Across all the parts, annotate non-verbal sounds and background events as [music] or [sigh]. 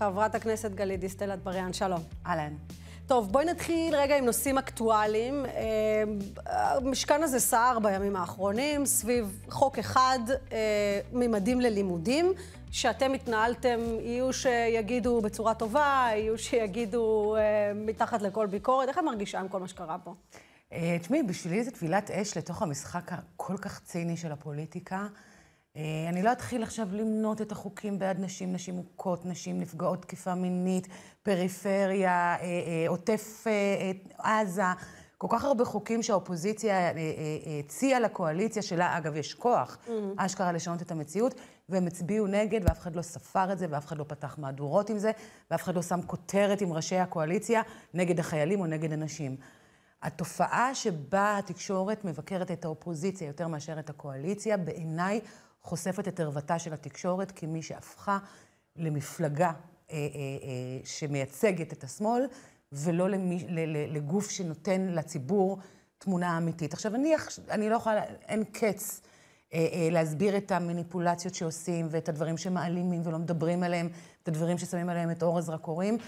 חברת הכנסת גלית דיסטל אטבריאן, שלום. אהלן. טוב, בואי נתחיל רגע עם נושאים אקטואליים. אה, המשכן הזה סער בימים האחרונים סביב חוק אחד, אה, ממדים ללימודים, שאתם התנהלתם, יהיו שיגידו בצורה טובה, יהיו שיגידו אה, מתחת לכל ביקורת. איך את מרגישה עם כל מה שקרה פה? תשמעי, בשבילי זו טבילת אש לתוך המשחק הכל כך ציני של הפוליטיקה. אה, אני לא אתחיל עכשיו למנות את החוקים בעד נשים, נשים מוכות, נשים נפגעות תקיפה מינית, פריפריה, אה, אה, עוטף עזה, כל כך הרבה חוקים שהאופוזיציה הציעה לקואליציה שלה, אגב, יש כוח, mm-hmm. אשכרה לשנות את המציאות, והם הצביעו נגד, ואף אחד לא ספר את זה, ואף אחד לא פתח מהדורות עם זה, ואף אחד לא שם כותרת עם ראשי הקואליציה נגד החיילים או נגד הנשים. התופעה שבה התקשורת מבקרת את האופוזיציה יותר מאשר את הקואליציה, בעיניי חושפת את ערוותה של התקשורת כמי שהפכה למפלגה אה, אה, אה, שמייצגת את השמאל, ולא למי, ל, ל, לגוף שנותן לציבור תמונה אמיתית. עכשיו, אני, אני לא יכולה, אין קץ אה, אה, להסביר את המניפולציות שעושים, ואת הדברים שמעלימים ולא מדברים עליהם, את הדברים ששמים עליהם את אור הזרקורים.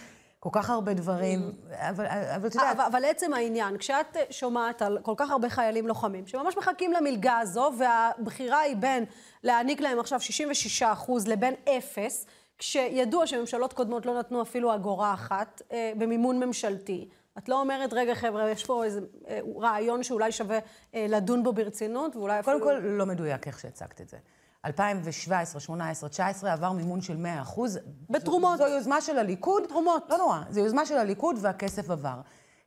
כל כך הרבה דברים, mm. אבל, אבל את אה, יודעת... אבל, אבל עצם העניין, כשאת אה, שומעת על כל כך הרבה חיילים לוחמים, שממש מחכים למלגה הזו, והבחירה היא בין להעניק להם עכשיו 66 לבין אפס, כשידוע שממשלות קודמות לא נתנו אפילו אגורה אחת אה, במימון ממשלתי, את לא אומרת, רגע, חבר'ה, יש פה איזה אה, רעיון שאולי שווה אה, לדון בו ברצינות, ואולי אפילו... קודם כל, לא מדויק איך שהצגת את זה. 2017, 18, 19, עבר מימון של 100 אחוז. בתרומות. זו, זו יוזמה של הליכוד. בתרומות. לא נורא, זו יוזמה של הליכוד והכסף עבר.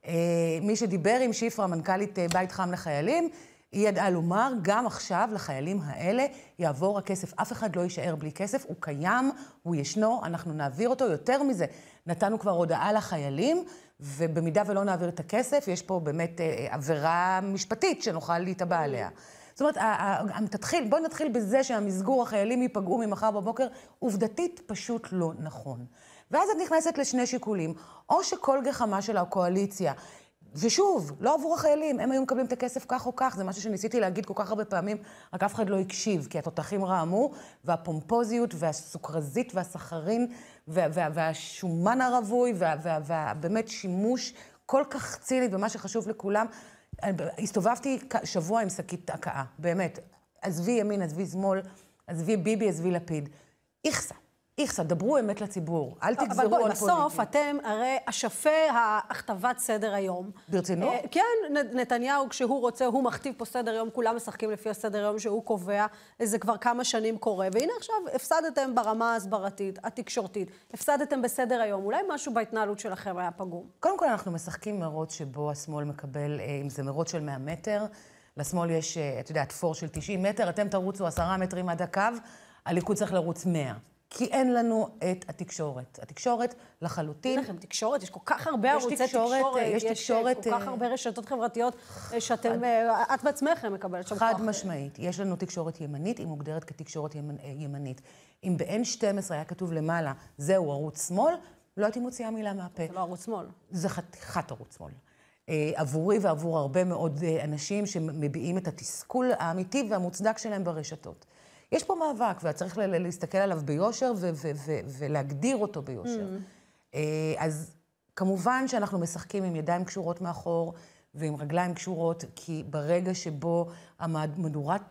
אה, מי שדיבר עם שפרה, מנכ"לית אה, בית חם לחיילים, היא ידעה לומר, גם עכשיו לחיילים האלה יעבור הכסף. אף אחד לא יישאר בלי כסף, הוא קיים, הוא ישנו, אנחנו נעביר אותו. יותר מזה, נתנו כבר הודעה לחיילים, ובמידה ולא נעביר את הכסף, יש פה באמת אה, אה עבירה משפטית שנוכל להתאבע עליה. זאת אומרת, אמ, תתחיל, בואי נתחיל בזה שהמסגור החיילים ייפגעו ממחר בבוקר, עובדתית פשוט לא נכון. ואז את נכנסת לשני שיקולים, או שכל גחמה של הקואליציה ושוב, לא עבור החיילים, הם היו מקבלים את הכסף כך או כך, זה משהו שניסיתי להגיד כל כך הרבה פעמים, רק אף אחד לא הקשיב, כי התותחים רעמו, והפומפוזיות, והסוכרזית, והסחרין, וה, וה, והשומן הרווי, ובאמת וה, וה, וה, שימוש כל כך ציני במה שחשוב לכולם, הסתובבתי שבוע עם שקית הקאה, באמת. עזבי ימין, עזבי שמאל, עזבי ביבי, עזבי לפיד. איכסה. איכסה, דברו אמת לציבור, אל תגזרו על פוליטי. אבל בואי, בסוף אתם הרי אשפי הכתבת סדר היום. ברצינות? אה, כן, נתניהו, כשהוא רוצה, הוא מכתיב פה סדר יום, כולם משחקים לפי הסדר יום שהוא קובע, זה כבר כמה שנים קורה. והנה עכשיו, הפסדתם ברמה ההסברתית, התקשורתית, הפסדתם בסדר היום, אולי משהו בהתנהלות שלכם היה פגום. קודם כל, אנחנו משחקים מרוץ שבו השמאל מקבל, אה, אם זה מרוץ של 100 מטר, לשמאל יש, אה, את יודעת, פור של 90 מטר, אתם תרוצו 10 מטרים עד הקו, הליכוד צריך לרוץ 100. כי אין לנו את התקשורת. התקשורת לחלוטין... אין לכם תקשורת? יש כל כך הרבה ערוצי תקשורת, תקשורת. יש אה, תקשורת... יש כל כך אה, הרבה רשתות חברתיות אה, שאתם, את בעצמכם מקבלת שם כוח. חד משמעית. יש לנו תקשורת ימנית, היא מוגדרת כתקשורת ימנ... ימנית. אם ב-N12 היה כתוב למעלה, זהו ערוץ שמאל, לא הייתי מוציאה מילה מהפה. זה לא ערוץ שמאל. זה חתיכת ערוץ שמאל. עבורי ועבור הרבה מאוד אנשים שמביעים את התסכול האמיתי והמוצדק שלהם ברשתות. יש פה מאבק, וצריך להסתכל עליו ביושר ולהגדיר אותו ביושר. Mm. אה, אז כמובן שאנחנו משחקים עם ידיים קשורות מאחור ועם רגליים קשורות, כי ברגע שבו המהדורת,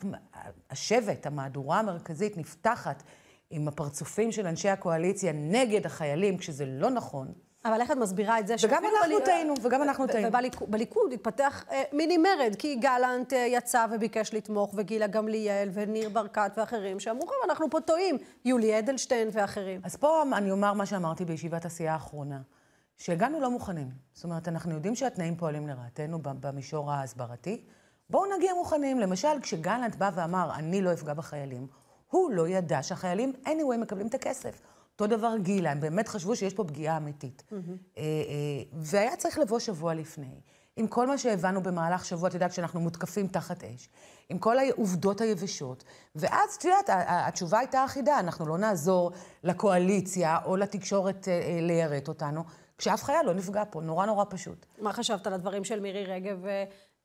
השבט, המהדורה המרכזית נפתחת עם הפרצופים של אנשי הקואליציה נגד החיילים, כשזה לא נכון, אבל איך את מסבירה את זה שאפילו... וגם אנחנו אה, טעינו, וגם אנחנו טעינו. ובליכוד התפתח אה, מיני מרד, כי גלנט אה, יצא וביקש לתמוך, וגילה גמליאל, וניר ברקת ואחרים, שאמרו, חבר'ה, אנחנו פה טועים, יולי אדלשטיין ואחרים. אז פה אני אומר מה שאמרתי בישיבת הסיעה האחרונה, שהגענו לא מוכנים. זאת אומרת, אנחנו יודעים שהתנאים פועלים לרעתנו במישור ההסברתי. בואו נגיע מוכנים. למשל, כשגלנט בא ואמר, אני לא אפגע בחיילים, הוא לא ידע שהחיילים anyway מקבלים את הכסף. אותו דבר גילה, הם באמת חשבו שיש פה פגיעה אמיתית. Mm-hmm. והיה צריך לבוא שבוע לפני. עם כל מה שהבנו במהלך שבוע, את יודעת, כשאנחנו מותקפים תחת אש, עם כל העובדות היבשות, ואז, את יודעת, התשובה הייתה אחידה, אנחנו לא נעזור לקואליציה או לתקשורת אה, ליירט אותנו, כשאף חייל לא נפגע פה, נורא נורא פשוט. מה חשבת על הדברים של מירי רגב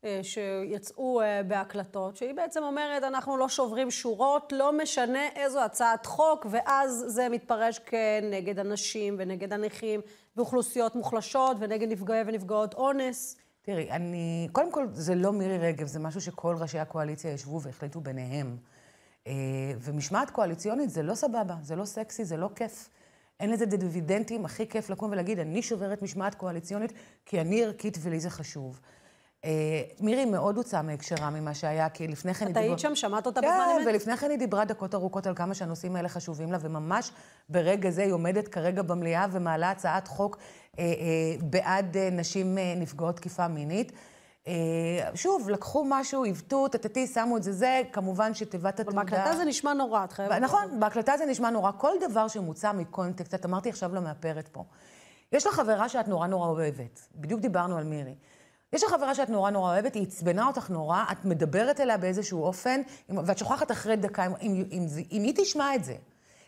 אה, שיצאו אה, בהקלטות, שהיא בעצם אומרת, אנחנו לא שוברים שורות, לא משנה איזו הצעת חוק, ואז זה מתפרש כנגד הנשים ונגד הנכים ואוכלוסיות מוחלשות ונגד נפגעי ונפגעות אונס. תראי, אני... קודם כל, זה לא מירי רגב, זה משהו שכל ראשי הקואליציה ישבו והחליטו ביניהם. אה, ומשמעת קואליציונית זה לא סבבה, זה לא סקסי, זה לא כיף. אין לזה דיווידנטים, הכי כיף לקום ולהגיד, אני שוברת משמעת קואליציונית כי אני ערכית ולי זה חשוב. אה, מירי מאוד הוצאה מהקשרה ממה שהיה, כי לפני כן היא דיברה... את היית שם? שמעת אותה כן, בזמן אמת? כן, ולפני כן היא דיברה דקות ארוכות על כמה שהנושאים האלה חשובים לה, וממש ברגע זה היא עומדת כרגע במליאה ומעלה הצעת חוק אה, אה, בעד אה, נשים אה, נפגעות תקיפה מינית. אה, שוב, לקחו משהו, עיוותו, טטטי, שמו את זה זה, כמובן שתיבת התעודה... בהקלטה זה נשמע נורא, את חייבת... נכון, בהקלטה זה נשמע נורא. כל דבר שמוצא מקונטקסט, את אמרתי עכשיו למאפרת פה. יש לך חברה שאת נורא נורא אוהבת, בדיוק דיברנו על מירי. יש לך חברה שאת נורא נורא אוהבת, היא עצבנה אותך נורא, את מדברת אליה באיזשהו אופן, ואת שוכחת אחרי דקה, אם, אם, אם, אם היא תשמע את זה,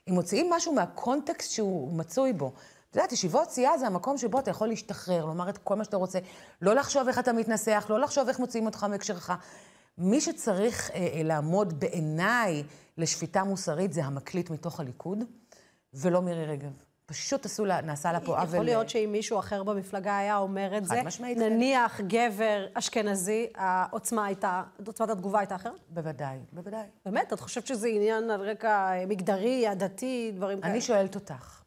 אם מוציאים משהו מהקונטקסט שהוא מצוי בו. את יודעת, ישיבות סיעה זה המקום שבו אתה יכול להשתחרר, לומר את כל מה שאתה רוצה, לא לחשוב איך אתה מתנסח, לא לחשוב איך מוציאים אותך מהקשרך. מי שצריך אה, אה לעמוד בעיניי לשפיטה מוסרית זה המקליט מתוך הליכוד, ולא מירי רגב. פשוט עשו לה, נעשה לה פה אה, עוול. יכול להיות אה, שאם מישהו אחר במפלגה היה אומר את זה, משמעית, כן. נניח כן. גבר אשכנזי, העוצמה הייתה, עוצמת התגובה הייתה אחרת? בוודאי, בוודאי. באמת? את חושבת שזה עניין על רקע אה, מגדרי, עדתי, דברים אני כאלה? אני שואלת אותך,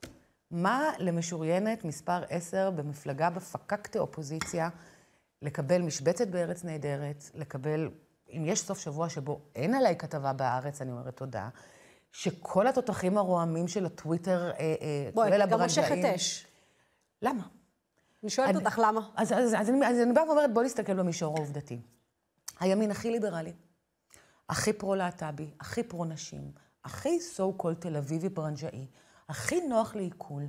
מה למשוריינת מספר 10 במפלגה בפקקטה אופוזיציה לקבל משבצת בארץ נהדרת, לקבל, אם יש סוף שבוע שבו אין עליי כתבה בארץ, אני אומרת תודה. שכל התותחים הרועמים של הטוויטר, אה, אה, כולל הברנדאים... בואי, גם מושכת אש. למה? אני שואלת אותך למה. אז, אז, אז, אני, אז אני באה ואומרת, בואי נסתכל במישור העובדתי. הימין הכי ליברלי, הכי פרו-להט"בי, הכי פרו-נשים, הכי סו קול תל אביבי ברנג'אי, הכי נוח לעיכול,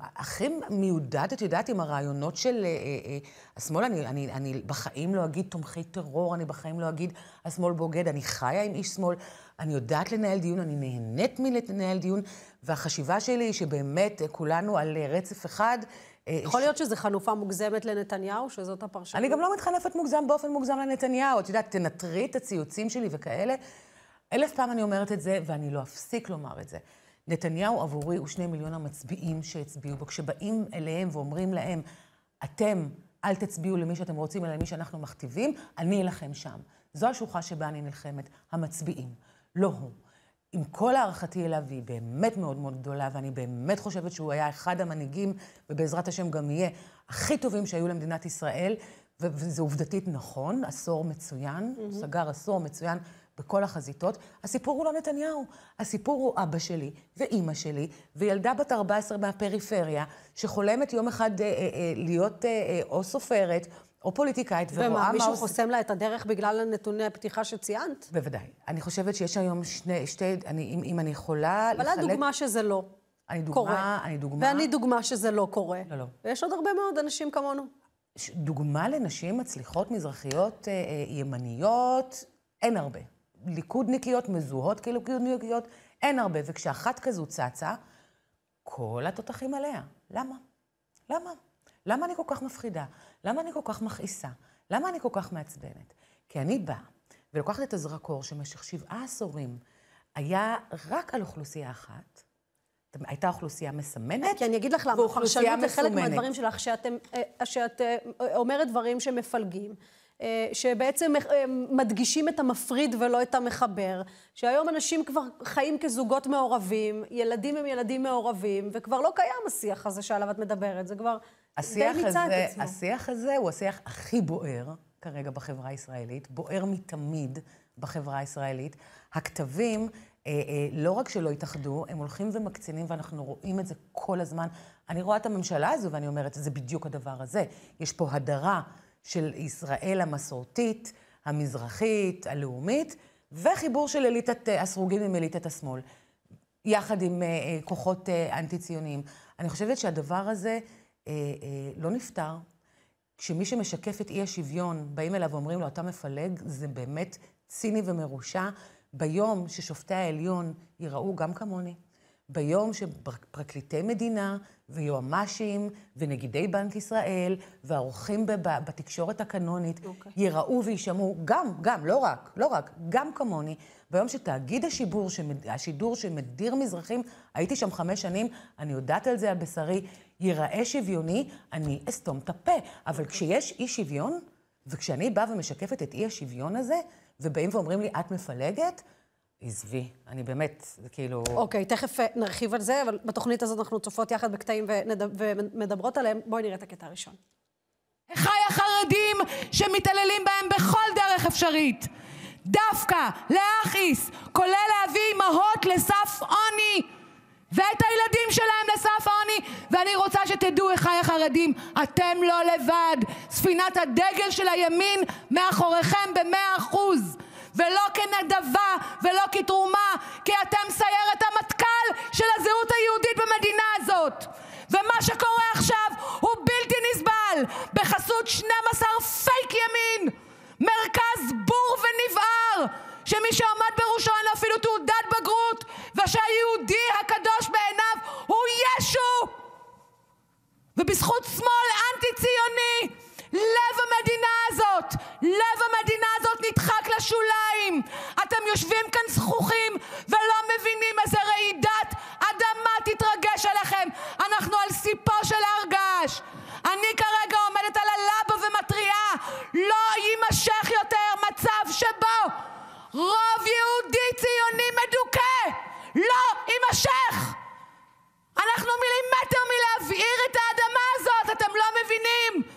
הכי מיודד, את יודעת, עם הרעיונות של אה, אה, אה, השמאל, אני, אני, אני בחיים לא אגיד תומכי טרור, אני בחיים לא אגיד השמאל בוגד, אני חיה עם איש שמאל. אני יודעת לנהל דיון, אני נהנית מלנהל דיון, והחשיבה שלי היא שבאמת אה, כולנו על אה, רצף אחד. אה, יכול להיות שזו חלופה מוגזמת לנתניהו, שזאת הפרשנות? אני גם לא מתחלפת מוגזם באופן מוגזם לנתניהו. את יודעת, תנטרי את הציוצים שלי וכאלה. אלף פעם אני אומרת את זה, ואני לא אפסיק לומר את זה. נתניהו עבורי הוא שני מיליון המצביעים שהצביעו בו. כשבאים אליהם ואומרים להם, אתם אל תצביעו למי שאתם רוצים, אלא למי שאנחנו מכתיבים, אני אלחם שם. זו השוחה שבה אני נלחמת, המצביעים. לא הוא. עם כל הערכתי אליו, והיא באמת מאוד מאוד גדולה, ואני באמת חושבת שהוא היה אחד המנהיגים, ובעזרת השם גם יהיה, הכי טובים שהיו למדינת ישראל, וזה עובדתית נכון, עשור מצוין, mm-hmm. סגר עשור מצוין בכל החזיתות. הסיפור הוא לא נתניהו, הסיפור הוא אבא שלי ואימא שלי, וילדה בת 14 מהפריפריה, שחולמת יום אחד אה, אה, אה, להיות אה, אה, או סופרת, או פוליטיקאית, ורואה מה... עושה... ומה, מישהו חוסם לה את הדרך בגלל הנתוני הפתיחה שציינת? בוודאי. אני חושבת שיש היום שני, שתי, אני, אם, אם אני יכולה אבל לחלק... אבל את דוגמה שזה לא אני דוגמה, קורה. אני דוגמה... ואני דוגמה שזה לא קורה. לא, לא. ויש עוד הרבה מאוד אנשים כמונו. דוגמה לנשים מצליחות מזרחיות אה, אה, ימניות, אין הרבה. ליכודניקיות מזוהות כליכודניקיות, כאילו אין הרבה. וכשאחת כזו צצה, כל התותחים עליה. למה? למה? למה אני כל כך מפחידה? למה אני כל כך מכעיסה? למה אני כל כך מעצבנת? כי אני באה ולוקחת את הזרקור שבמשך שבעה עשורים היה רק על אוכלוסייה אחת, הייתה אוכלוסייה מסמנת. כי אני אגיד לך למה, אוכלוסייה מסומנת. חלק מהדברים שלך, שאתם, שאת אה, אה, אומרת דברים שמפלגים. אה, שבעצם מדגישים את המפריד ולא את המחבר, שהיום אנשים כבר חיים כזוגות מעורבים, ילדים הם ילדים מעורבים, וכבר לא קיים השיח הזה שעליו את מדברת, זה כבר השיח הזה, השיח הזה הוא השיח הכי בוער כרגע בחברה הישראלית, בוער מתמיד בחברה הישראלית. הכתבים, אה, אה, לא רק שלא התאחדו, הם הולכים ומקצינים, ואנחנו רואים את זה כל הזמן. אני רואה את הממשלה הזו ואני אומרת, זה בדיוק הדבר הזה. יש פה הדרה של ישראל המסורתית, המזרחית, הלאומית, וחיבור של אליטת אה, הסרוגים עם אליטת השמאל, יחד עם אה, אה, כוחות אה, אנטי-ציוניים. אני חושבת שהדבר הזה... אה, אה, לא נפתר, כשמי שמשקף את אי השוויון, באים אליו ואומרים לו, אתה מפלג, זה באמת ציני ומרושע. ביום ששופטי העליון ייראו גם כמוני, ביום שפרקליטי מדינה ויועמ"שים ונגידי בנק ישראל והעורכים בתקשורת הקנונית okay. אוקיי. ייראו ויישמעו גם, גם, לא רק, לא רק, גם כמוני, ביום שתאגיד השיבור, השידור שמדיר מזרחים, הייתי שם חמש שנים, אני יודעת על זה על בשרי, ייראה שוויוני, אני אסתום את הפה. אבל כשיש אי שוויון, וכשאני באה ומשקפת את אי השוויון הזה, ובאים ואומרים לי, את מפלגת, עזבי, אני באמת, זה כאילו... אוקיי, okay, תכף אה, נרחיב על זה, אבל בתוכנית הזאת אנחנו צופות יחד בקטעים ונד... ומדברות עליהם. בואי נראה את הקטע הראשון. אחיי החרדים שמתעללים בהם בכל דרך אפשרית. דווקא להכעיס, כולל להביא אימהות לסף עוני. ואת הילדים שלהם לסף העוני. ואני רוצה שתדעו, אחיי החרדים, אתם לא לבד. ספינת הדגל של הימין מאחוריכם במאה אחוז. ולא כנדבה ולא כתרומה, כי אתם סיירת המטכ"ל של הזהות היהודית במדינה הזאת. ומה שקורה עכשיו הוא בלתי נסבל בחסות 12 פייק ימין, מרכז בור ונבער, שמי שעמד בראשו אין לו אפילו תעודת בגרות, ושהיהודי ה... ובזכות שמאל אנטי-ציוני לב המדינה הזאת, לב המדינה הזאת נדחק לשוליים. אתם יושבים כאן זכוכים ולא מבינים איזה רעידת אדמה תתרגש עליכם. אנחנו על סיפו של הר געש. אני כרגע עומדת על הלבה ומתריעה, לא יימשך יותר מצב שבו רוב יהודי ציוני מדוכא לא יימשך. אנחנו מילימטר מלהבעיר את האדמה הזאת, אתם לא מבינים.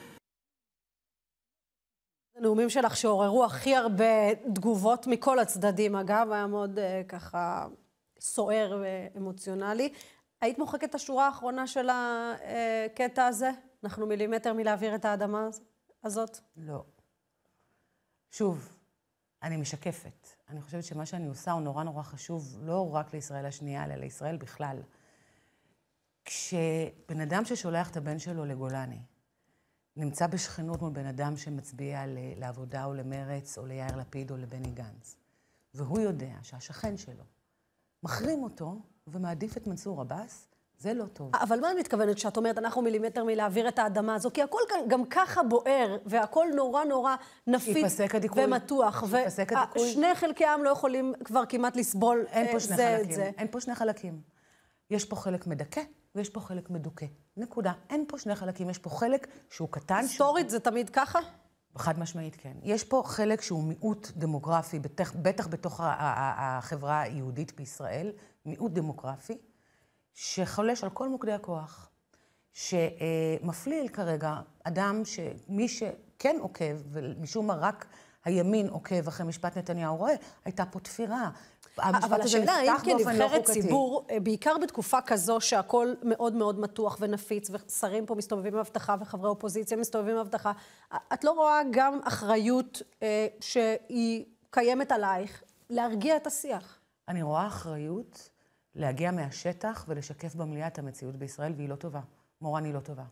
הנאומים שלך שעוררו הכי הרבה תגובות מכל הצדדים, אגב, היה מאוד uh, ככה סוער ואמוציונלי. היית מוחקת את השורה האחרונה של הקטע הזה? אנחנו מילימטר מלהעביר את האדמה הזאת? לא. שוב, אני משקפת. אני חושבת שמה שאני עושה הוא נורא נורא חשוב, לא רק לישראל השנייה, אלא לישראל בכלל. כשבן אדם ששולח את הבן שלו לגולני נמצא בשכנות מול בן אדם שמצביע לעבודה או למרץ או ליאיר לפיד או לבני גנץ, והוא יודע שהשכן שלו מחרים אותו ומעדיף את מנסור עבאס, זה לא טוב. אבל מה את מתכוונת כשאת אומרת, אנחנו מילימטר מלהעביר את האדמה הזו? כי הכל כאן גם ככה בוער, והכל נורא נורא נפיץ ומתוח. ייפסק הדיכוי. ושני חלקי העם לא יכולים כבר כמעט לסבול אה, זה את זה. אין פה שני חלקים. יש פה חלק מדכא, ויש פה חלק מדוכא. נקודה. אין פה שני חלקים, יש פה חלק שהוא קטן. היסטורית זה תמיד ככה? חד משמעית כן. יש פה חלק שהוא מיעוט דמוגרפי, בטח, בטח בתוך החברה היהודית בישראל, מיעוט דמוגרפי, שחולש על כל מוקדי הכוח, שמפליל כרגע אדם שמי שכן עוקב, ומשום מה רק הימין עוקב אחרי משפט נתניהו רואה, הייתה פה תפירה, המשפט הזה נפתח כן באופן לא חוקתי. אבל השאלה האם כנבחרת ציבור, אה, בעיקר בתקופה כזו שהכול מאוד מאוד מתוח ונפיץ, ושרים פה מסתובבים עם אבטחה וחברי אופוזיציה מסתובבים עם אבטחה, את לא רואה גם אחריות אה, שהיא קיימת עלייך להרגיע את השיח? אני רואה אחריות להגיע מהשטח ולשקף במליאה את המציאות בישראל, והיא לא טובה. מורן היא לא טובה.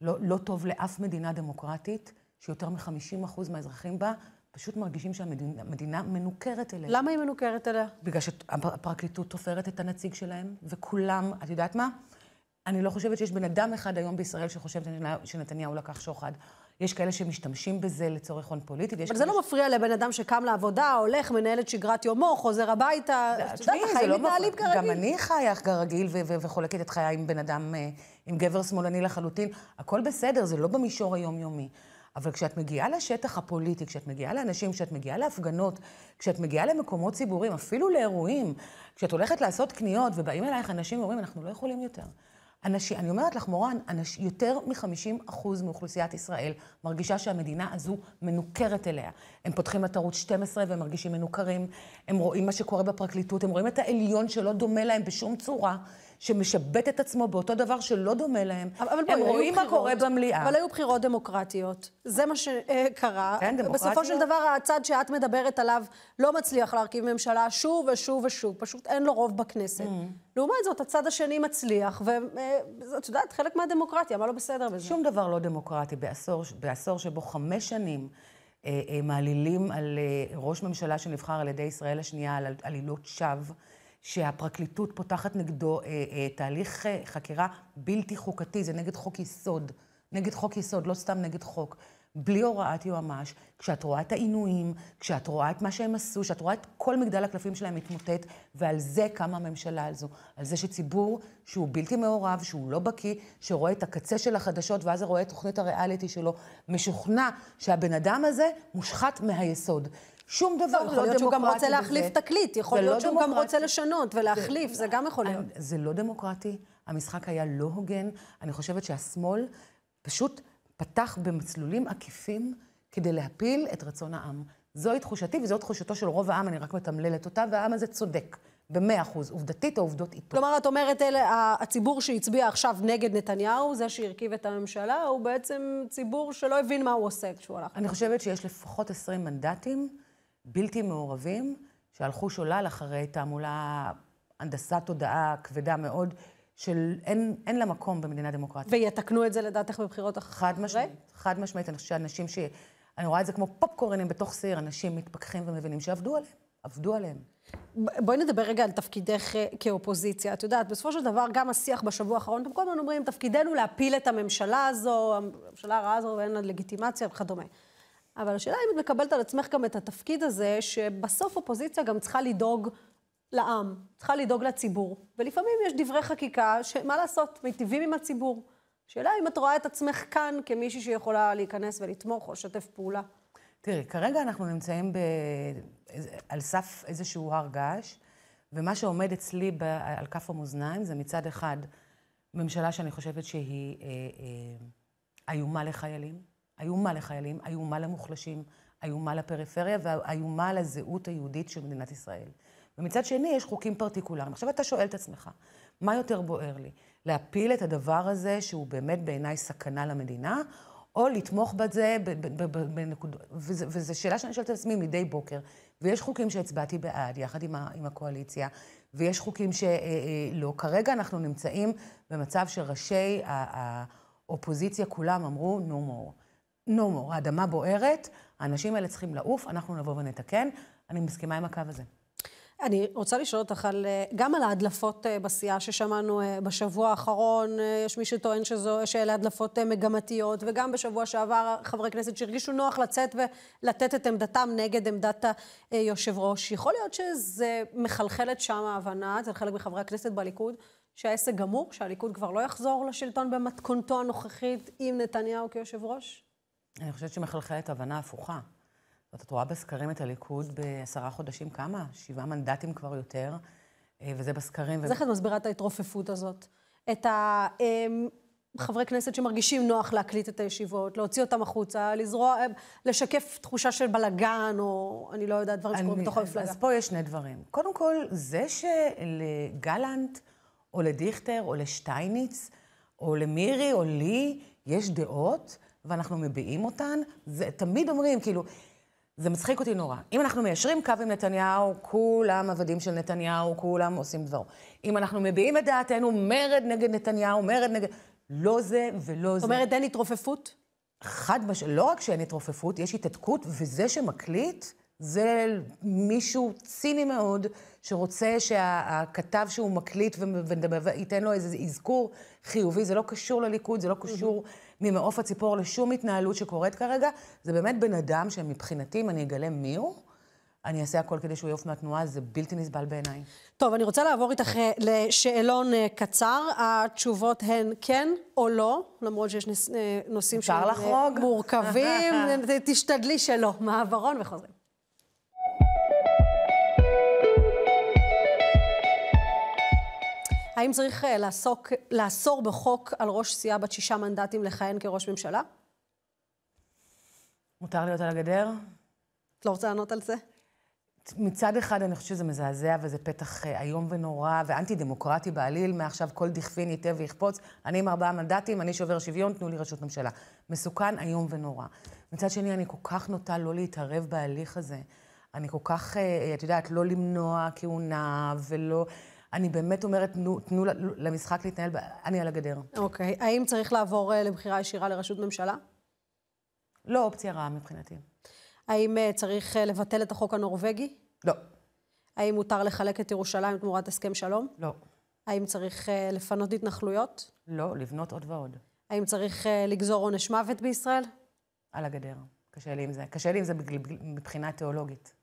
לא, לא טוב לאף מדינה דמוקרטית שיותר מ-50% מהאזרחים בה פשוט מרגישים שהמדינה מנוכרת אליה. למה היא מנוכרת אליה? בגלל שהפרקליטות תופרת את הנציג שלהם, וכולם, את יודעת מה? אני לא חושבת שיש בן אדם אחד היום בישראל שחושב שנתניהו לקח שוחד. יש כאלה שמשתמשים בזה לצורך הון פוליטי, ויש... אבל זה לא מפריע לבן אדם שקם לעבודה, הולך, מנהל את שגרת יומו, חוזר הביתה. את יודעת, החיים לא מתנהלים כרגיל. גם אני חיה כרגיל וחולקת את חיי עם בן אדם, אה, עם גבר שמאלני לחלוטין. הכל בסדר, זה לא במישור היומיומי. אבל כשאת מגיעה לשטח הפוליטי, כשאת מגיעה לאנשים, כשאת מגיעה להפגנות, כשאת מגיעה למקומות ציבוריים, אפילו לאירועים, כשאת הולכת לעשות קניות ובאים אלייך אנשים ואומרים, אנחנו לא יכולים יותר. אנשים, אני אומרת לך, מורן, אנש, יותר מ-50% מאוכלוסיית ישראל מרגישה שהמדינה הזו מנוכרת אליה. הם פותחים את ערוץ 12 והם מרגישים מנוכרים, הם רואים מה שקורה בפרקליטות, הם רואים את העליון שלא דומה להם בשום צורה. שמשבט את עצמו באותו דבר שלא דומה להם. אבל בואי, הם רואים מה קורה במליאה. אבל היו בחירות דמוקרטיות, זה מה שקרה. כן, דמוקרטיות. בסופו של דבר, הצד שאת מדברת עליו לא מצליח להרכיב ממשלה שוב ושוב ושוב, פשוט אין לו רוב בכנסת. Mm. לעומת זאת, הצד השני מצליח, ואת אה, יודעת, חלק מהדמוקרטיה, מה לא בסדר בזה? שום דבר לא דמוקרטי. בעשור, בעשור שבו חמש שנים אה, אה, מעלילים על ראש ממשלה שנבחר על ידי ישראל השנייה, על עלילות שווא. שהפרקליטות פותחת נגדו אה, אה, תהליך אה, חקירה בלתי חוקתי, זה נגד חוק יסוד. נגד חוק יסוד, לא סתם נגד חוק. בלי הוראת יועמ"ש, כשאת רואה את העינויים, כשאת רואה את מה שהם עשו, כשאת רואה את כל מגדל הקלפים שלהם מתמוטט, ועל זה קמה הממשלה הזו. על זה שציבור שהוא בלתי מעורב, שהוא לא בקיא, שרואה את הקצה של החדשות, ואז רואה את תוכנית הריאליטי שלו, משוכנע שהבן אדם הזה מושחת מהיסוד. שום דבר לא דמוקרטי. יכול להיות שהוא גם רוצה להחליף תקליט, יכול לא להיות שהוא גם רוצה לשנות ולהחליף, זה גם יכול להיות. זה לא דמוקרטי, המשחק היה לא הוגן. אני חושבת שהשמאל פשוט פתח במצלולים עקיפים כדי להפיל את רצון העם. זוהי תחושתי וזו תחושתו של רוב העם, אני רק מתמללת אותה, והעם הזה צודק. במאה אחוז, עובדתית העובדות איתו. כלומר, את אומרת, אלה, הציבור שהצביע עכשיו נגד נתניהו, זה שהרכיב את הממשלה, הוא בעצם ציבור שלא הבין מה הוא עושה כשהוא הלך. אני חושבת שיש לפחות 20 מנדטים בלתי מעורבים, שהלכו שולל אחרי תעמולה, הנדסת תודעה כבדה מאוד, של אין, אין לה מקום במדינה דמוקרטית. ויתקנו את זה לדעתך בבחירות אחרי? חד משמעית, חד משמעית. אני חושבת שאנשים ש... אני רואה את זה כמו פופקורנים בתוך סיר, אנשים מתפכחים ומבינים שעבדו עליהם, עבדו עליהם. בואי נדבר רגע על תפקידך אה, כאופוזיציה. את יודעת, בסופו של דבר, גם השיח בשבוע האחרון, אתם כל הזמן אומרים, תפקידנו להפיל את הממשלה הזו, הממשלה הרעה הזו ואין לה לגיטימציה וכדומה. אבל השאלה אם את מקבלת על עצמך גם את התפקיד הזה, שבסוף אופוזיציה גם צריכה לדאוג לעם, צריכה לדאוג לציבור. ולפעמים יש דברי חקיקה, שמה לעשות, מיטיבים עם הציבור. שאלה אם את רואה את עצמך כאן כמישהי שיכולה להיכנס ולתמוך או לשתף פעולה. תראי, כרגע אנחנו נמצאים ב... על סף איזשהו הר געש, ומה שעומד אצלי ב... על כף המאזניים זה מצד אחד ממשלה שאני חושבת שהיא אה, אה, איומה לחיילים, איומה לחיילים, איומה למוחלשים, איומה לפריפריה ואיומה לזהות היהודית של מדינת ישראל. ומצד שני, יש חוקים פרטיקולריים. עכשיו אתה שואל את עצמך, מה יותר בוער לי? להפיל את הדבר הזה, שהוא באמת בעיניי סכנה למדינה, או לתמוך בזה בנקודות... וזו שאלה שאני שואלת את עצמי מדי בוקר. ויש חוקים שהצבעתי בעד, יחד עם, ה, עם הקואליציה, ויש חוקים שלא. אה, אה, כרגע אנחנו נמצאים במצב שראשי האופוזיציה כולם אמרו no more. no more, האדמה בוערת, האנשים האלה צריכים לעוף, אנחנו נבוא ונתקן. אני מסכימה עם הקו הזה. אני רוצה לשאול אותך על, אה, גם על ההדלפות אה, בסיעה ששמענו אה, בשבוע האחרון, יש מי שטוען שזו, שאלה הדלפות מגמתיות, וגם בשבוע שעבר חברי כנסת שהרגישו נוח לצאת ולתת את עמדתם נגד עמדת היושב ראש. יכול להיות שזה מחלחלת שם ההבנה, אצל חלק מחברי הכנסת בליכוד, שהעסק גמור, שהליכוד כבר לא יחזור לשלטון במתכונתו הנוכחית עם נתניהו כיושב ראש? אני חושבת שמחלחלת הבנה הפוכה. זאת אומרת, את רואה בסקרים את הליכוד בעשרה חודשים כמה? שבעה מנדטים כבר יותר, אה, וזה בסקרים. אז איך את מסבירה את ההתרופפות הזאת? את החברי אמ, כנסת שמרגישים נוח להקליט את הישיבות, להוציא אותם החוצה, לזרוע, אה, לשקף תחושה של בלאגן, או אני לא יודעת, דברים שקורים בתוך המפלגה. אז פה יש שני דברים. קודם כל, זה שלגלנט, או לדיכטר, או לשטייניץ, או למירי, או לי, יש דעות, ואנחנו מביעים אותן, זה, תמיד אומרים, כאילו, זה מצחיק אותי נורא. אם אנחנו מיישרים קו עם נתניהו, כולם עבדים של נתניהו, כולם עושים דברו. אם אנחנו מביעים את דעתנו, מרד נגד נתניהו, מרד נגד... לא זה ולא זה. זאת אומרת, אין התרופפות? חד משמעית, לא רק שאין התרופפות, יש התעתקות, וזה שמקליט, זה מישהו ציני מאוד, שרוצה שהכתב שהוא מקליט וייתן לו איזה אזכור חיובי, זה לא קשור לליכוד, זה לא קשור Mm-hmm. ממעוף הציפור לשום התנהלות שקורית כרגע. זה באמת בן אדם שמבחינתי, אם אני אגלה מי הוא, אני אעשה הכל כדי שהוא יעוף מהתנועה, זה בלתי נסבל בעיניי. טוב, אני רוצה לעבור איתך אה, לשאלון אה, קצר. התשובות הן כן או לא, למרות שיש אה, נושאים שהם מורכבים. [laughs] תשתדלי שלא, מעברון וחוזרים. האם צריך uh, לעסוק, לאסור בחוק על ראש סיעה בת שישה מנדטים לכהן כראש ממשלה? מותר להיות על הגדר? את לא רוצה לענות על זה? מצד אחד אני חושבת שזה מזעזע וזה פתח אה, איום ונורא ואנטי דמוקרטי בעליל, מעכשיו כל דכפין ייטה ויחפוץ, אני עם ארבעה מנדטים, אני שובר שוויון, תנו לי ראשות ממשלה. מסוכן, איום ונורא. מצד שני, אני כל כך נוטה לא להתערב בהליך הזה. אני כל כך, אה, את יודעת, לא למנוע כהונה ולא... אני באמת אומרת, תנו, תנו למשחק להתנהל, אני על הגדר. אוקיי. Okay. האם צריך לעבור אה, לבחירה ישירה לראשות ממשלה? לא אופציה רעה מבחינתי. האם אה, צריך אה, לבטל את החוק הנורבגי? לא. האם מותר לחלק את ירושלים תמורת הסכם שלום? לא. האם צריך לפנות התנחלויות? לא, לבנות עוד ועוד. האם צריך לגזור עונש מוות בישראל? על הגדר. קשה לי עם זה. קשה לי עם זה מבחינה תיאולוגית.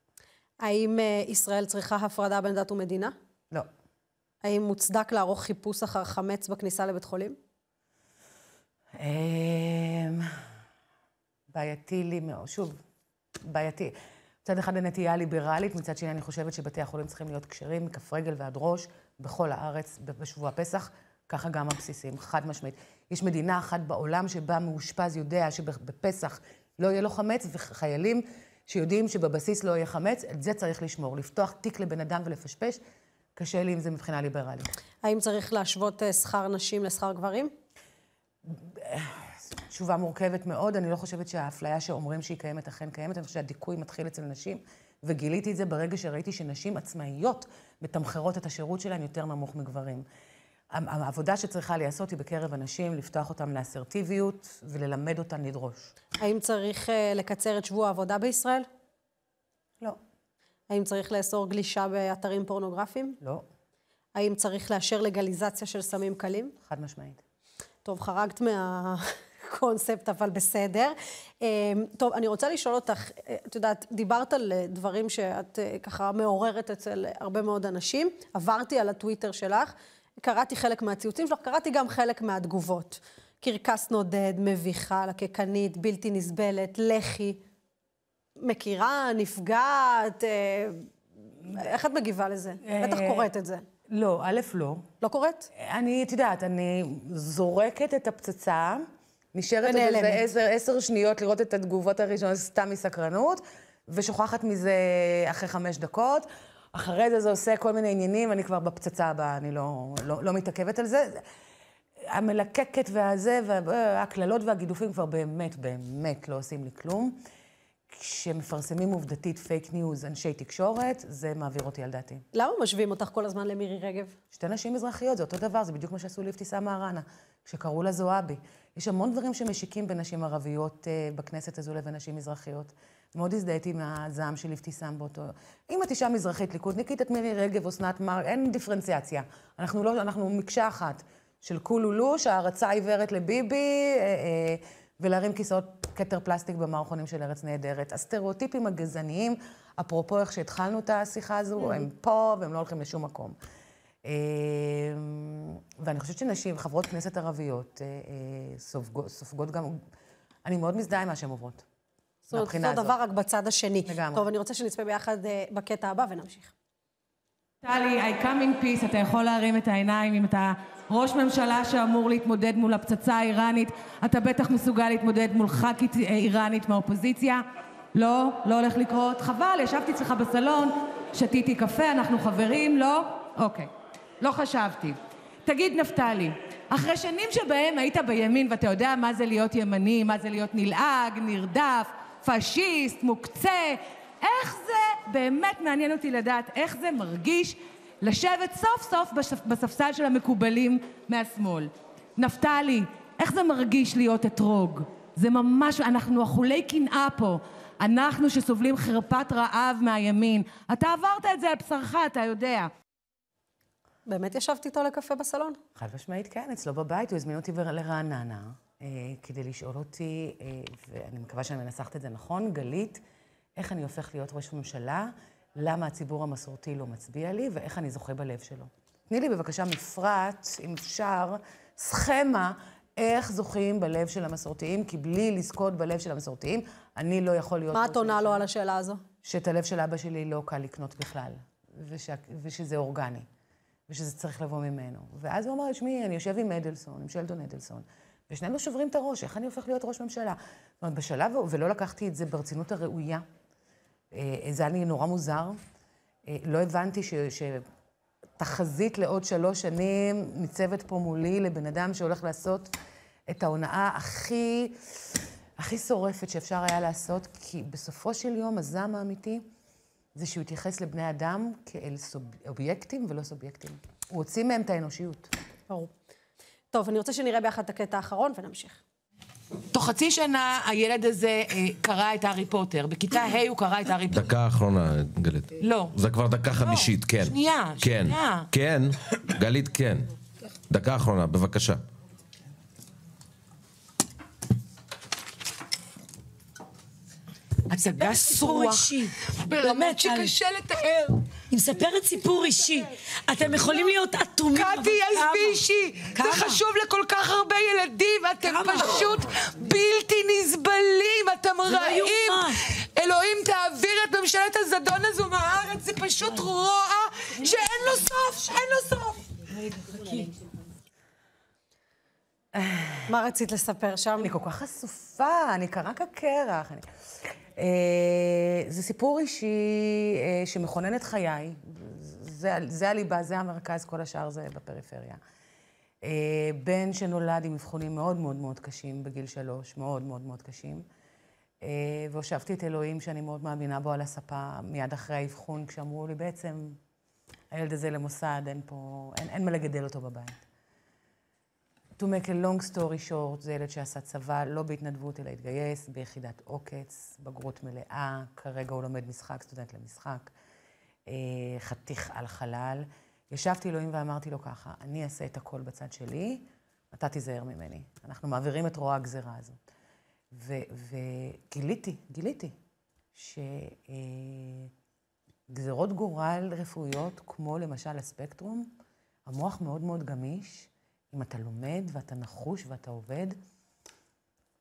האם ישראל צריכה הפרדה בין דת ומדינה? לא. האם מוצדק לערוך חיפוש אחר חמץ בכניסה לבית חולים? אמ, בעייתי לי מאוד. שוב, בעייתי. מצד אחד הנטייה הליברלית, מצד שני אני חושבת שבתי החולים צריכים להיות כשרים מכף רגל ועד ראש בכל הארץ בשבוע פסח, ככה גם הבסיסים, חד משמעית. יש מדינה אחת בעולם שבה מאושפז יודע שבפסח לא יהיה לו חמץ, וחיילים שיודעים שבבסיס לא יהיה חמץ, את זה צריך לשמור. לפתוח תיק לבן אדם ולפשפש, קשה לי עם זה מבחינה ליברלית. האם צריך להשוות אה, שכר נשים לשכר גברים? אה, תשובה מורכבת מאוד. אני לא חושבת שהאפליה שאומרים שהיא קיימת אכן קיימת. אני חושבת שהדיכוי מתחיל אצל נשים, וגיליתי את זה ברגע שראיתי שנשים עצמאיות מתמחרות את השירות שלהן יותר נמוך מגברים. העבודה שצריכה להיעשות היא בקרב הנשים, לפתוח אותן לאסרטיביות וללמד אותן לדרוש. האם צריך אה, לקצר את שבוע העבודה בישראל? האם צריך לאסור גלישה באתרים פורנוגרפיים? לא. האם צריך לאשר לגליזציה של סמים קלים? חד משמעית. טוב, חרגת מהקונספט, אבל בסדר. אה, טוב, אני רוצה לשאול אותך, אה, את יודעת, דיברת על אה, דברים שאת ככה מעוררת אצל הרבה מאוד אנשים. עברתי על הטוויטר שלך, קראתי חלק מהציוצים שלך, קראתי גם חלק מהתגובות. קרקס נודד, מביכה, לקקנית, בלתי נסבלת, לחי. מכירה, נפגעת, אה, איך את מגיבה לזה? אה, בטח קוראת את זה. לא, א', לא. לא קוראת? אני, את יודעת, אני זורקת את הפצצה, נשארת עוד איזה עשר, שניות לראות את התגובות הראשונות סתם מסקרנות, ושוכחת מזה אחרי חמש דקות. אחרי זה זה עושה כל מיני עניינים, אני כבר בפצצה הבאה, אני לא, לא, לא מתעכבת על זה. המלקקת והזה, והקללות אה, והגידופים כבר באמת, באמת לא עושים לי כלום. כשמפרסמים עובדתית פייק ניוז אנשי תקשורת, זה מעביר אותי על דעתי. למה משווים אותך כל הזמן למירי רגב? שתי נשים מזרחיות, זה אותו דבר, זה בדיוק מה שעשו לאבתיסאם מראענה, כשקראו לה זועבי. יש המון דברים שמשיקים בין נשים ערביות אה, בכנסת הזו לבין נשים מזרחיות. מאוד הזדהיתי מהזעם של אבתיסאם באותו... אם את אישה מזרחית ליכודניקית, את מירי רגב, אסנת מר, אין דיפרנציאציה. אנחנו לא, אנחנו מקשה אחת של כולו לוש, הערצה עיוורת לביבי, אה, אה, ולהרים כיסאות כתר פלסטיק במערכונים של ארץ נהדרת. הסטריאוטיפים הגזעניים, אפרופו איך שהתחלנו את השיחה הזו, mm. הם פה והם לא הולכים לשום מקום. אמ, ואני חושבת שנשים, חברות כנסת ערביות, אה, אה, סופגות גם... אני מאוד מזדהה עם מה שהן עוברות. זאת אומרת, אותו דבר רק בצד השני. לגמרי. טוב, אני רוצה שנצפה ביחד אה, בקטע הבא ונמשיך. טלי, I come in peace, אתה יכול להרים את העיניים אם אתה ראש ממשלה שאמור להתמודד מול הפצצה האיראנית, אתה בטח מסוגל להתמודד מול ח"כית אה, איראנית מהאופוזיציה. לא, לא הולך לקרות. חבל, ישבתי אצלך בסלון, שתיתי קפה, אנחנו חברים, לא? אוקיי, לא חשבתי. תגיד, נפתלי, אחרי שנים שבהם היית בימין ואתה יודע מה זה להיות ימני, מה זה להיות נלעג, נרדף, פשיסט, מוקצה, איך זה באמת מעניין אותי לדעת איך זה מרגיש לשבת סוף-סוף בספסל של המקובלים מהשמאל. נפתלי, איך זה מרגיש להיות אתרוג? זה ממש, אנחנו אכולי קנאה פה. אנחנו שסובלים חרפת רעב מהימין. אתה עברת את זה על בשרך, אתה יודע. באמת ישבת איתו לקפה בסלון? חד משמעית כן, אצלו בבית, הוא הזמין אותי לרעננה אה, כדי לשאול אותי, אה, ואני מקווה שאני מנסחת את זה נכון, גלית, איך אני הופך להיות ראש ממשלה, למה הציבור המסורתי לא מצביע לי ואיך אני זוכה בלב שלו. תני לי בבקשה מפרט, אם אפשר, סכמה איך זוכים בלב של המסורתיים, כי בלי לזכות בלב של המסורתיים, אני לא יכול להיות... מה את עונה לו על השאלה הזו? שאת הלב של אבא שלי לא קל לקנות בכלל, וש... ושזה אורגני, ושזה צריך לבוא ממנו. ואז הוא אמר, שמי, אני יושב עם אדלסון, עם שלדון אדלסון, ושנינו שוברים את הראש, איך אני הופך להיות ראש ממשלה? זאת אומרת, בשלב, ולא לקחתי את זה ברצינות הראויה. אה, זה היה לי נורא מוזר. אה, לא הבנתי ש... שתחזית לעוד שלוש שנים ניצבת פה מולי לבן אדם שהולך לעשות את ההונאה הכי, הכי שורפת שאפשר היה לעשות, כי בסופו של יום הזעם האמיתי זה שהוא התייחס לבני אדם כאל סוב... אובייקטים ולא סובייקטים. הוא הוציא מהם את האנושיות. ברור. טוב, אני רוצה שנראה ביחד את הקטע האחרון ונמשיך. תוך חצי שנה הילד הזה אה, קרא את הארי פוטר, בכיתה ה' הוא קרא את הארי פוטר. דקה אחרונה, גלית. לא. זה כבר דקה לא, חמישית, כן. שנייה, כן. שנייה. כן, גלית, כן. דקה אחרונה, בבקשה. הצגה סרועה, באמת שקשה לתאר. היא מספרת סיפור אישי. אתם יכולים להיות אטומים, אבל כמה? עזבי אישי. זה חשוב לכל כך הרבה ילדים. אתם פשוט בלתי נסבלים. אתם לא רעים. אלוהים, תעביר את ממשלת הזדון הזו מהארץ. זה פשוט רוע שאין לו סוף. אין לו סוף. מה רצית לספר שם? אני כל כך חשופה, אני קרק הקרח. אה, זה סיפור אישי אה, שמכונן את חיי. זה, זה הליבה, זה המרכז, כל השאר זה בפריפריה. אה, בן שנולד עם אבחונים מאוד מאוד מאוד קשים בגיל שלוש, מאוד מאוד מאוד קשים. והושבתי את אלוהים, שאני מאוד מאמינה בו, על הספה מיד אחרי האבחון, כשאמרו לי, בעצם, הילד הזה למוסד, אין פה, אין, אין מה לגדל אותו בבית. To make a long story short, זה ילד שעשה צבא, לא בהתנדבות, אלא התגייס, ביחידת עוקץ, בגרות מלאה, כרגע הוא לומד משחק, סטודנט למשחק, אה, חתיך על חלל. ישבתי אלוהים ואמרתי לו ככה, אני אעשה את הכל בצד שלי, אתה תיזהר ממני. אנחנו מעבירים את רוע הגזירה הזו. וגיליתי, גיליתי, שגזירות אה, גורל רפואיות, כמו למשל הספקטרום, המוח מאוד מאוד גמיש, אם אתה לומד ואתה נחוש ואתה עובד,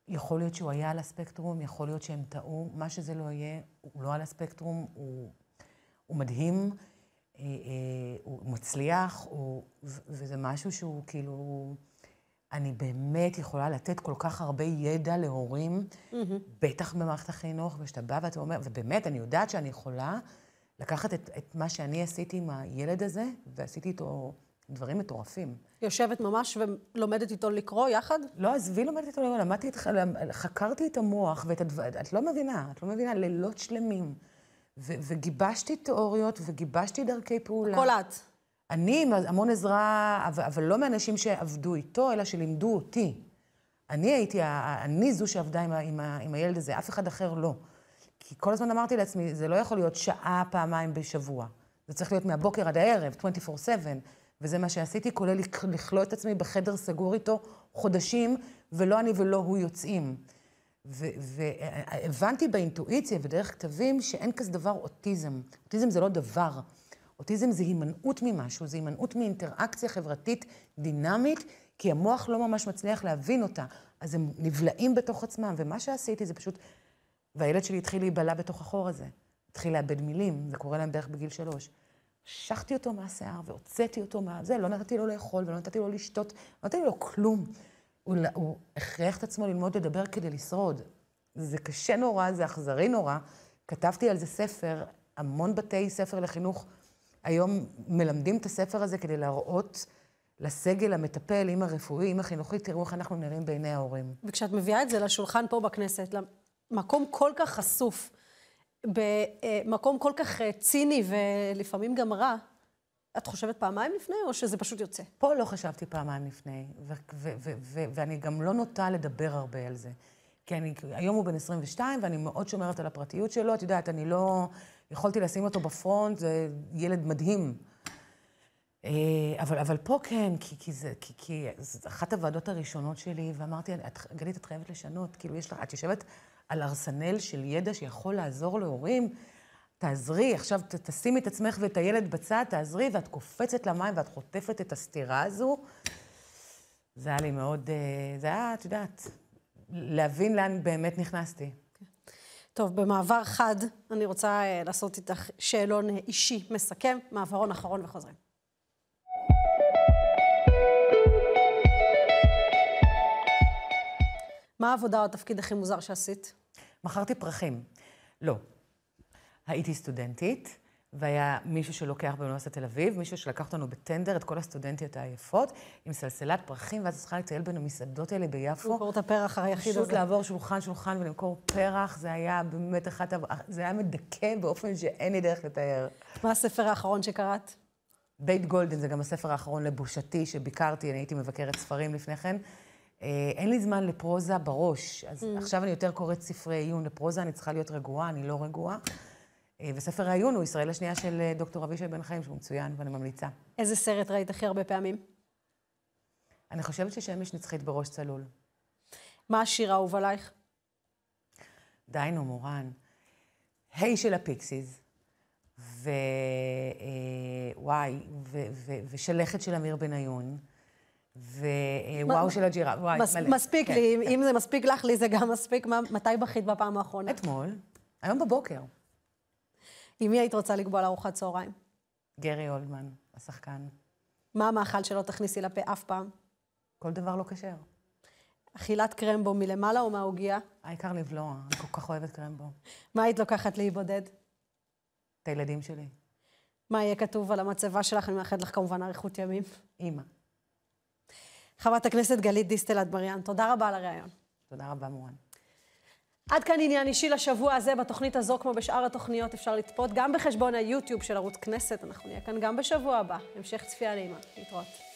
יכול להיות שהוא היה על הספקטרום, יכול להיות שהם טעו, מה שזה לא יהיה, הוא לא על הספקטרום, הוא, הוא מדהים, אה, אה, הוא מצליח, הוא, וזה משהו שהוא כאילו... אני באמת יכולה לתת כל כך הרבה ידע להורים, mm-hmm. בטח במערכת החינוך, וכשאתה בא ואתה אומר, ובאמת, אני יודעת שאני יכולה לקחת את, את מה שאני עשיתי עם הילד הזה, ועשיתי איתו דברים מטורפים. יושבת ממש ולומדת איתו לקרוא יחד? לא, עזבי לומדת איתו לקרוא, למדתי את... חקרתי את המוח ואת הדבר... את לא מבינה, את לא מבינה, לילות שלמים. ו- וגיבשתי תיאוריות וגיבשתי דרכי פעולה. הכל את. אני עם המון עזרה, אבל, אבל לא מאנשים שעבדו איתו, אלא שלימדו אותי. אני הייתי, אני זו שעבדה עם, ה, עם, ה, עם הילד הזה, אף אחד אחר לא. כי כל הזמן אמרתי לעצמי, זה לא יכול להיות שעה, פעמיים בשבוע. זה צריך להיות מהבוקר עד הערב, 24/7. וזה מה שעשיתי, כולל לכלוא את עצמי בחדר סגור איתו חודשים, ולא אני ולא הוא יוצאים. והבנתי באינטואיציה ודרך כתבים שאין כזה דבר אוטיזם. אוטיזם זה לא דבר. אוטיזם זה הימנעות ממשהו, זה הימנעות מאינטראקציה חברתית דינמית, כי המוח לא ממש מצליח להבין אותה. אז הם נבלעים בתוך עצמם, ומה שעשיתי זה פשוט... והילד שלי התחיל להיבלע בתוך החור הזה. התחיל לאבד מילים, זה קורה להם בערך בגיל שלוש. משכתי אותו מהשיער והוצאתי אותו מהזה, לא נתתי לו לאכול ולא נתתי לו לשתות, לא נתתי לו כלום. הוא, הוא הכריח את עצמו ללמוד לדבר כדי לשרוד. זה קשה נורא, זה אכזרי נורא. כתבתי על זה ספר, המון בתי ספר לחינוך היום מלמדים את הספר הזה כדי להראות לסגל המטפל, עם הרפואי, עם החינוכית, תראו איך אנחנו נראים בעיני ההורים. וכשאת מביאה את זה לשולחן פה בכנסת, למקום כל כך חשוף, במקום כל כך אה, ציני ולפעמים גם רע, את חושבת פעמיים לפני, או שזה פשוט יוצא? פה לא חשבתי פעמיים לפני, ואני גם לא נוטה לדבר הרבה על זה. כי אני, היום הוא בן 22, ואני מאוד שומרת על הפרטיות שלו. את יודעת, אני לא... יכולתי לשים אותו בפרונט, זה ילד מדהים. אה, אבל, אבל פה כן, כי, כי, זה, כי, כי זה אחת הוועדות הראשונות שלי, ואמרתי, את, גלית, את חייבת לשנות. כאילו, יש לך, את יושבת על ארסנל של ידע שיכול לעזור להורים. תעזרי, עכשיו ת, תשימי את עצמך ואת הילד בצד, תעזרי, ואת קופצת למים ואת חוטפת את הסתירה הזו. זה היה לי מאוד, אה, זה היה, את יודעת, להבין לאן באמת נכנסתי. טוב, במעבר חד, אני רוצה אה, לעשות איתך שאלון אישי מסכם, מעברון אחרון וחוזרים. מה העבודה או התפקיד הכי מוזר שעשית? מכרתי פרחים. לא. הייתי סטודנטית, והיה מישהו שלוקח באוניברסיטת תל אביב, מישהו שלקח אותנו בטנדר, את כל הסטודנטיות העייפות, עם סלסלת פרחים, ואז צריכה לטייל בין המסעדות האלה ביפו. למכור את הפרח היחיד הזה. פשוט לעבור שולחן שולחן ולמכור פרח, זה היה באמת אחת, זה היה מדכא באופן שאין לי דרך לתאר. מה הספר האחרון שקראת? בית גולדן, זה גם הספר האחרון לבושתי שביקרתי, אני הייתי מבקרת ספרים לפני כן. אה, אין לי זמן לפרוזה בראש, אז mm. עכשיו אני יותר קוראת ספרי עיון לפרוזה, אני צריכה להיות רגועה, אני לא רגועה. אה, וספר העיון הוא ישראל השנייה של אה, דוקטור אבישי בן חיים, שהוא מצוין ואני ממליצה. איזה סרט ראית הכי הרבה פעמים? אני חושבת ששמש נצחית בראש צלול. מה השיר האהוב עלייך? דיינו מורן. היי hey של הפיקסיס, ווואי, ושלכת של אמיר בניון. ווואו של הג'ירה, וואי, מס, מלא. מספיק כן, לי, כן. אם זה מספיק לך, לי זה גם מספיק. מה, מתי בכית בפעם האחרונה? אתמול, היום בבוקר. עם מי היית רוצה לקבוע לארוחת צהריים? גרי אולדמן, השחקן. מה המאכל שלא תכניסי לפה אף פעם? כל דבר לא כשר. אכילת קרמבו מלמעלה או מהעוגיה? העיקר לבלוע, אני כל כך אוהבת קרמבו. מה היית לוקחת לי בודד? את הילדים שלי. מה יהיה כתוב על המצבה שלך? אני מאחלת לך כמובן אריכות ימים. אימא. חברת הכנסת גלית דיסטל אטבריאן, תודה רבה על הריאיון. תודה רבה, מורן. עד כאן עניין אישי לשבוע הזה. בתוכנית הזו, כמו בשאר התוכניות, אפשר לצפות גם בחשבון היוטיוב של ערוץ כנסת. אנחנו נהיה כאן גם בשבוע הבא. המשך צפייה נעימה. להתראות.